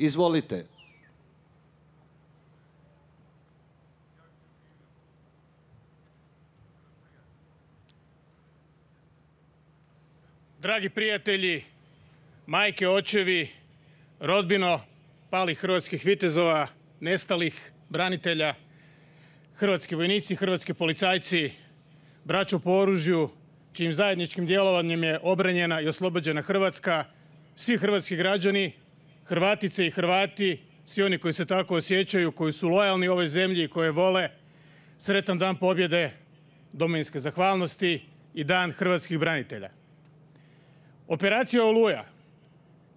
Izvolite. Dragi prijatelji, majke, očevi, rodbino palih hrvatskih vitezova, nestalih branitelja, hrvatski vojnici, hrvatski policajci, braćo po oružju, čijim zajedničkim djelovanjem je obranjena i oslobođena Hrvatska, svi hrvatski građani, Hrvatice i Hrvati, svi oni koji se tako osjećaju, koji su lojalni ovoj zemlji i koje vole, sretan dan pobjede, domovinske zahvalnosti i dan hrvatskih branitelja. Operacija Oluja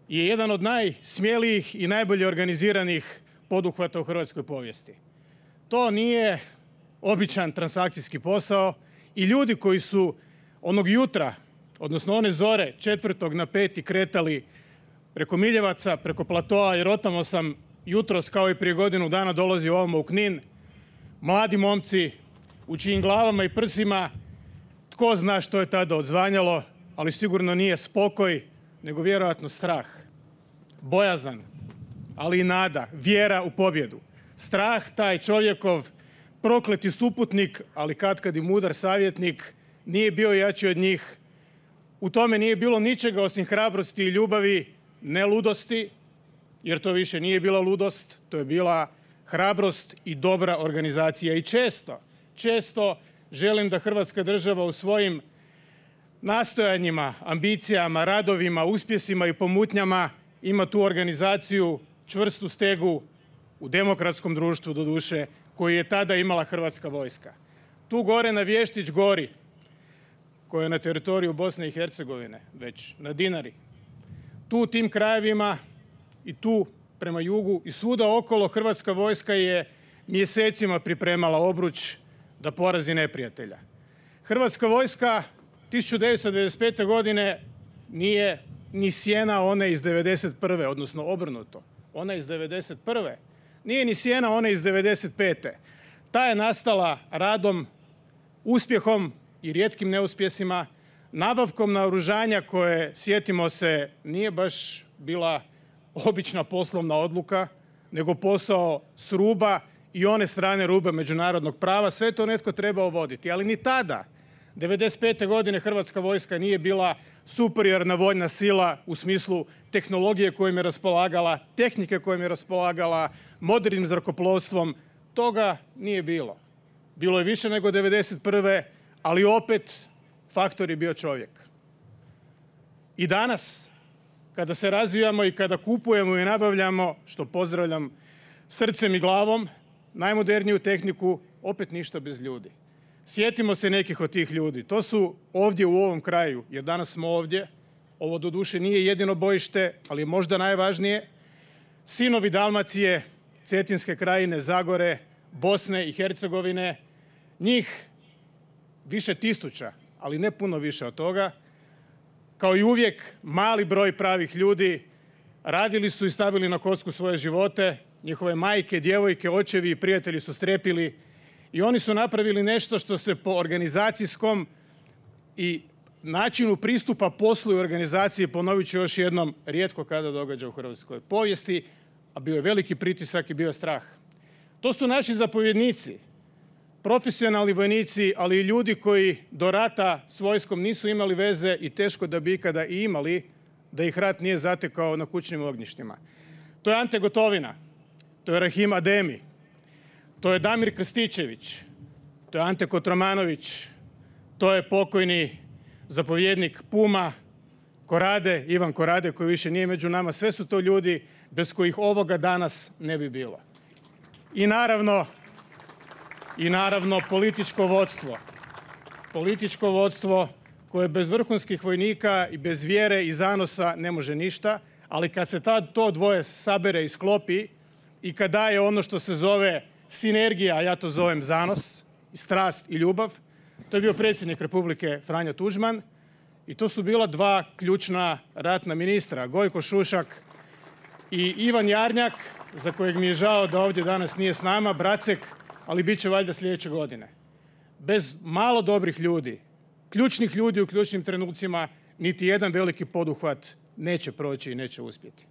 je jedan od najsmjelijih i najbolje organiziranih poduhvata u hrvatskoj povijesti. To nije običan transakcijski posao i ljudi koji su onog jutra, odnosno one zore četvrtog na peti kretali preko Miljevaca, preko platoa jer otamo sam jutros kao i prije godinu dana dolazi ovamo u Knin. Mladi momci u čijim glavama i prsima tko zna što je tada odzvanjalo, ali sigurno nije spokoj, nego vjerojatno strah, bojazan, ali i nada, vjera u pobjedu. Strah taj čovjekov, prokleti suputnik, ali katkad i mudar savjetnik, nije bio jači od njih. U tome nije bilo ničega osim hrabrosti i ljubavi, ne ludosti, jer to više nije bila ludost, to je bila hrabrost i dobra organizacija. I često, često želim da Hrvatska država u svojim nastojanjima, ambicijama, radovima, uspjesima i pomutnjama ima tu organizaciju, čvrstu stegu u demokratskom društvu, doduše, koju je tada imala Hrvatska vojska. Tu gore na Vještić gori, koja je na teritoriju Bosne i Hercegovine, već na Dinari, tu u tim krajevima i tu prema jugu i svuda okolo Hrvatska vojska je mjesecima pripremala obruč da porazi neprijatelja. Hrvatska vojska 1995. godine nije ni sjena one iz 1991. odnosno obrnuto. Ona iz 1991. nije ni sjena one iz 1995. Ta je nastala radom, uspjehom i rijetkim neuspjesima nabavkom naoružanja koje, sjetimo se, nije baš bila obična poslovna odluka, nego posao s ruba i one strane rube međunarodnog prava. Sve to netko trebao voditi. Ali ni tada, 1995. godine Hrvatska vojska nije bila superiorna vojna sila u smislu tehnologije kojim je raspolagala, tehnike kojim je raspolagala, modernim zrakoplovstvom. Toga nije bilo. Bilo je više nego 1991. ali opet faktor je bio čovjek. I danas, kada se razvijamo i kada kupujemo i nabavljamo, što pozdravljam srcem i glavom, najmoderniju tehniku, opet ništa bez ljudi. Sjetimo se nekih od tih ljudi. To su ovdje u ovom kraju, jer danas smo ovdje. Ovo doduše nije jedino bojište, ali možda najvažnije. Sinovi Dalmacije, Cetinske krajine, Zagore, Bosne i Hercegovine, njih više tisuća ali ne puno više od toga. Kao i uvijek, mali broj pravih ljudi radili su i stavili na kocku svoje živote. Njihove majke, djevojke, očevi i prijatelji su strepili i oni su napravili nešto što se po organizacijskom i načinu pristupa poslu i organizaciji, ponovit ću još jednom, rijetko kada događa u hrvatskoj povijesti, a bio je veliki pritisak i bio je strah. To su naši zapovjednici, profesionalni vojnici, ali i ljudi koji do rata s vojskom nisu imali veze i teško da bi ikada i imali da ih rat nije zatekao na kućnim ognjištima. To je Ante Gotovina, to je Rahim Ademi, to je Damir Krstićević, to je Ante Kotromanović, to je pokojni zapovjednik Puma, Korade, Ivan Korade koji više nije među nama. Sve su to ljudi bez kojih ovoga danas ne bi bilo. I naravno, i naravno političko vodstvo. Političko vodstvo koje bez vrhunskih vojnika i bez vjere i zanosa ne može ništa, ali kad se tad to dvoje sabere i sklopi i kad daje ono što se zove sinergija, a ja to zovem zanos, strast i ljubav, to je bio predsjednik Republike Franjo Tuđman i to su bila dva ključna ratna ministra, Gojko Šušak i Ivan Jarnjak, za kojeg mi je žao da ovdje danas nije s nama, Bracek, ali bit će valjda sljedeće godine. Bez malo dobrih ljudi, ključnih ljudi u ključnim trenucima, niti jedan veliki poduhvat neće proći i neće uspjeti.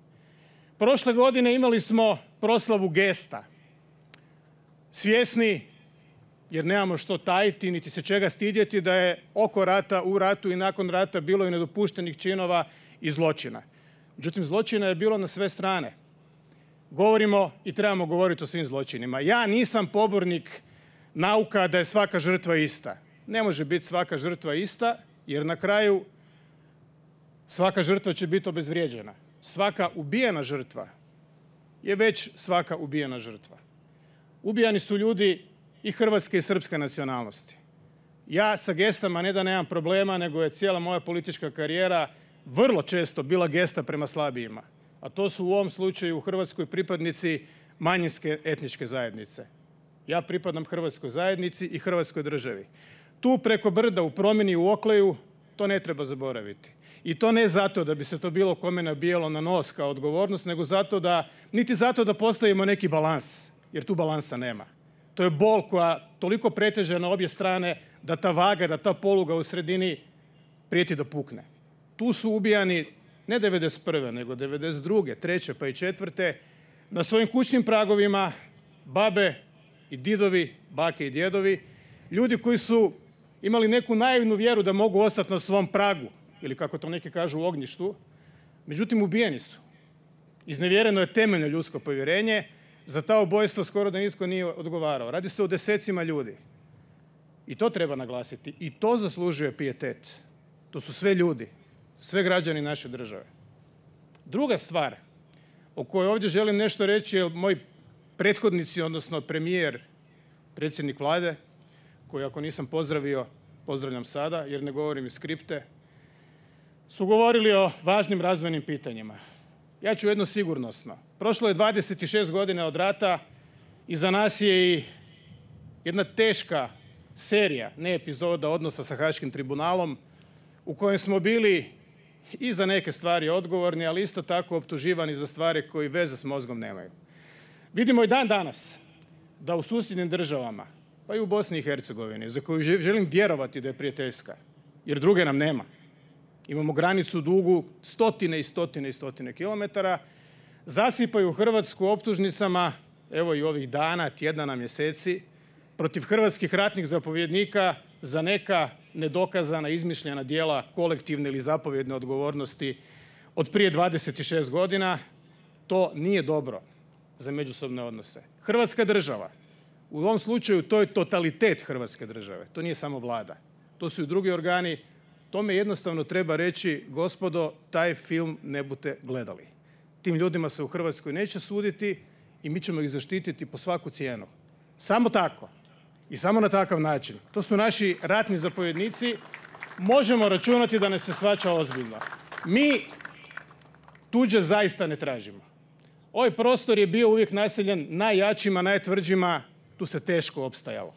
Prošle godine imali smo proslavu gesta. Svjesni, jer nemamo što tajiti, niti se čega stidjeti, da je oko rata, u ratu i nakon rata bilo i nedopuštenih činova i zločina. Međutim, zločina je bilo na sve strane govorimo i trebamo govoriti o svim zločinima. Ja nisam pobornik nauka da je svaka žrtva ista. Ne može biti svaka žrtva ista jer na kraju svaka žrtva će biti obezvrijeđena. Svaka ubijena žrtva je već svaka ubijena žrtva. Ubijani su ljudi i hrvatske i srpske nacionalnosti. Ja sa gestama ne da nemam problema, nego je cijela moja politička karijera vrlo često bila gesta prema slabijima a to su u ovom slučaju u Hrvatskoj pripadnici manjinske etničke zajednice. Ja pripadam Hrvatskoj zajednici i Hrvatskoj državi. Tu preko brda u promjeni u Okleju to ne treba zaboraviti. I to ne zato da bi se to bilo kome nabijalo na nos kao odgovornost, nego zato da, niti zato da postavimo neki balans, jer tu balansa nema. To je bol koja toliko preteže na obje strane da ta vaga, da ta poluga u sredini prijeti da pukne. Tu su ubijani ne 91. nego 92. treće pa i četvrte, na svojim kućnim pragovima babe i didovi, bake i djedovi, ljudi koji su imali neku naivnu vjeru da mogu ostati na svom pragu, ili kako to neki kažu u ognjištu, međutim ubijeni su. Iznevjereno je temeljno ljudsko povjerenje, za ta obojstva skoro da nitko nije odgovarao. Radi se o desecima ljudi. I to treba naglasiti. I to zaslužuje pijetet. To su sve ljudi sve građani naše države. Druga stvar o kojoj ovdje želim nešto reći je moj prethodnici, odnosno premijer, predsjednik vlade, koji ako nisam pozdravio, pozdravljam sada jer ne govorim iz skripte, su govorili o važnim razvojnim pitanjima. Ja ću jedno sigurnosno. Prošlo je 26 godina od rata, i za nas je i jedna teška serija, ne epizoda odnosa sa Haškim tribunalom, u kojem smo bili i za neke stvari odgovorni, ali isto tako optuživani za stvari koji veze s mozgom nemaju. Vidimo i dan danas da u susjednim državama, pa i u Bosni i Hercegovini, za koju želim vjerovati da je prijateljska, jer druge nam nema. Imamo granicu dugu stotine i stotine i stotine kilometara, zasipaju Hrvatsku optužnicama, evo i ovih dana, tjedana, mjeseci, protiv hrvatskih ratnih zapovjednika za neka nedokazana, izmišljena dijela kolektivne ili zapovjedne odgovornosti od prije 26 godina, to nije dobro za međusobne odnose. Hrvatska država, u ovom slučaju to je totalitet Hrvatske države, to nije samo vlada, to su i drugi organi, tome jednostavno treba reći, gospodo, taj film ne bute gledali. Tim ljudima se u Hrvatskoj neće suditi i mi ćemo ih zaštititi po svaku cijenu. Samo tako. I samo na takav način. To su naši ratni zapovjednici. Možemo računati da ne se svača ozbiljno. Mi tuđe zaista ne tražimo. Ovaj prostor je bio uvijek naseljen najjačima, najtvrđima. Tu se teško opstajalo.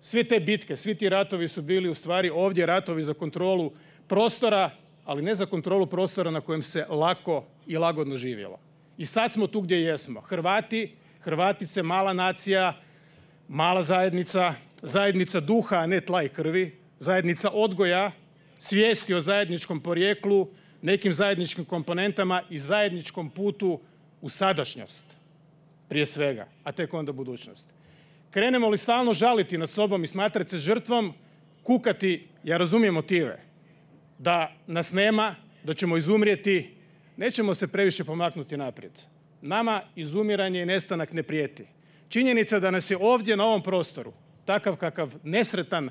Svi te bitke, svi ti ratovi su bili u stvari ovdje ratovi za kontrolu prostora, ali ne za kontrolu prostora na kojem se lako i lagodno živjelo. I sad smo tu gdje jesmo. Hrvati, Hrvatice, mala nacija, mala zajednica, zajednica duha, a ne tla i krvi, zajednica odgoja, svijesti o zajedničkom porijeklu, nekim zajedničkim komponentama i zajedničkom putu u sadašnjost, prije svega, a tek onda budućnost. Krenemo li stalno žaliti nad sobom i smatrati se žrtvom, kukati, ja razumijem motive, da nas nema, da ćemo izumrijeti, nećemo se previše pomaknuti naprijed. Nama izumiranje i nestanak ne prijeti. Činjenica da nas je ovdje na ovom prostoru, takav kakav nesretan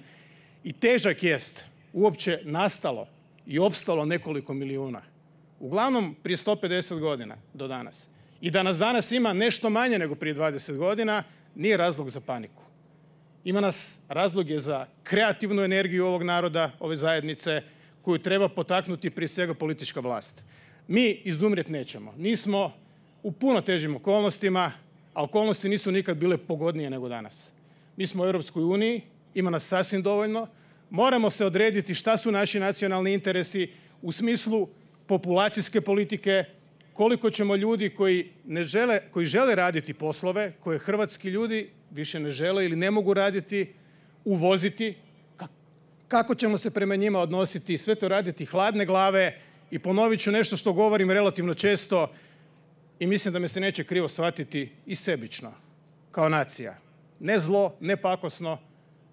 i težak jest, uopće nastalo i opstalo nekoliko milijuna. Uglavnom prije 150 godina do danas. I da nas danas ima nešto manje nego prije 20 godina, nije razlog za paniku. Ima nas je za kreativnu energiju ovog naroda, ove zajednice, koju treba potaknuti prije svega politička vlast. Mi izumret nećemo. Nismo u puno težim okolnostima, a okolnosti nisu nikad bile pogodnije nego danas. Mi smo u Europskoj uniji, ima nas sasvim dovoljno, moramo se odrediti šta su naši nacionalni interesi u smislu populacijske politike, koliko ćemo ljudi koji, ne žele, koji žele raditi poslove, koje hrvatski ljudi više ne žele ili ne mogu raditi, uvoziti, kako ćemo se prema njima odnositi, sve to raditi hladne glave i ponovit ću nešto što govorim relativno često, i mislim da me se neće krivo shvatiti i sebično, kao nacija. Ne zlo, ne pakosno,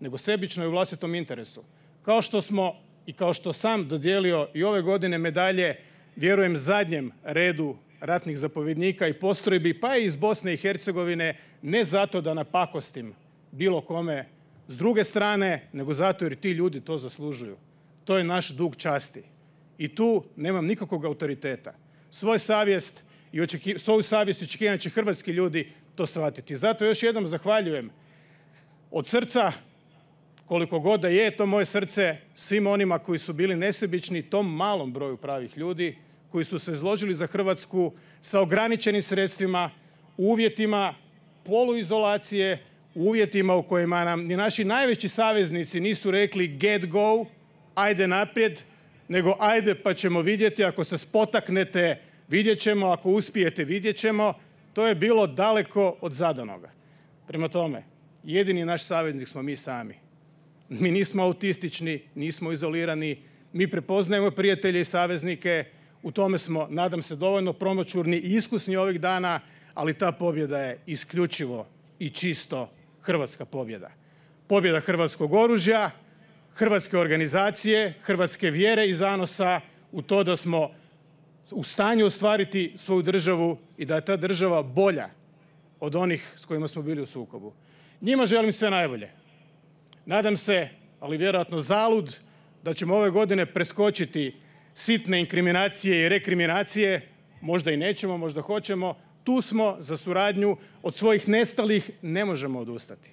nego sebično i u vlastitom interesu. Kao što smo i kao što sam dodijelio i ove godine medalje, vjerujem zadnjem redu ratnih zapovjednika i postrojbi, pa i iz Bosne i Hercegovine, ne zato da napakostim bilo kome s druge strane, nego zato jer ti ljudi to zaslužuju. To je naš dug časti. I tu nemam nikakvog autoriteta. Svoj savjest i očeki, svoju savjest očekivanja će hrvatski ljudi to shvatiti. Zato još jednom zahvaljujem od srca, koliko god da je to moje srce, svim onima koji su bili nesebični, tom malom broju pravih ljudi, koji su se izložili za Hrvatsku sa ograničenim sredstvima, uvjetima poluizolacije, uvjetima u kojima nam ni naši najveći saveznici nisu rekli get go, ajde naprijed, nego ajde pa ćemo vidjeti ako se spotaknete Vidjet ćemo, ako uspijete vidjet ćemo, to je bilo daleko od zadanoga. Prema tome, jedini naš saveznik smo mi sami. Mi nismo autistični, nismo izolirani, mi prepoznajemo prijatelje i saveznike, u tome smo, nadam se, dovoljno promočurni i iskusni ovih dana, ali ta pobjeda je isključivo i čisto hrvatska pobjeda. Pobjeda hrvatskog oružja, hrvatske organizacije, hrvatske vjere i zanosa u to da smo u stanju ostvariti svoju državu i da je ta država bolja od onih s kojima smo bili u sukobu. Njima želim sve najbolje. Nadam se, ali vjerojatno zalud, da ćemo ove godine preskočiti sitne inkriminacije i rekriminacije, možda i nećemo, možda hoćemo, tu smo za suradnju, od svojih nestalih ne možemo odustati.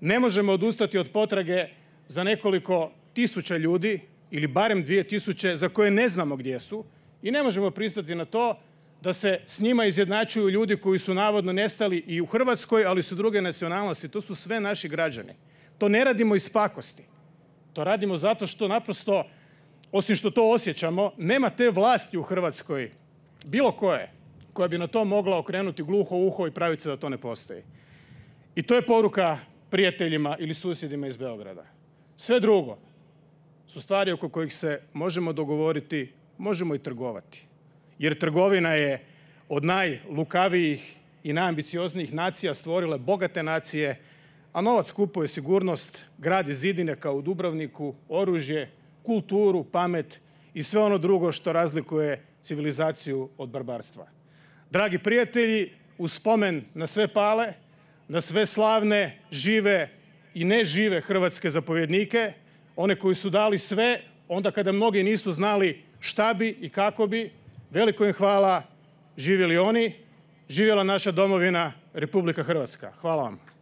Ne možemo odustati od potrage za nekoliko tisuća ljudi ili barem dvije tisuće za koje ne znamo gdje su, i ne možemo pristati na to da se s njima izjednačuju ljudi koji su navodno nestali i u Hrvatskoj, ali su druge nacionalnosti. To su sve naši građani. To ne radimo iz pakosti. To radimo zato što naprosto, osim što to osjećamo, nema te vlasti u Hrvatskoj, bilo koje, koja bi na to mogla okrenuti gluho uho i praviti se da to ne postoji. I to je poruka prijateljima ili susjedima iz Beograda. Sve drugo su stvari oko kojih se možemo dogovoriti možemo i trgovati. Jer trgovina je od najlukavijih i najambicioznijih nacija stvorile bogate nacije, a novac kupuje sigurnost, gradi zidine kao u Dubrovniku, oružje, kulturu, pamet i sve ono drugo što razlikuje civilizaciju od barbarstva. Dragi prijatelji, u spomen na sve pale, na sve slavne, žive i ne žive hrvatske zapovjednike, one koji su dali sve, onda kada mnogi nisu znali šta bi i kako bi, veliko im hvala, živjeli oni, živjela naša domovina Republika Hrvatska. Hvala vam.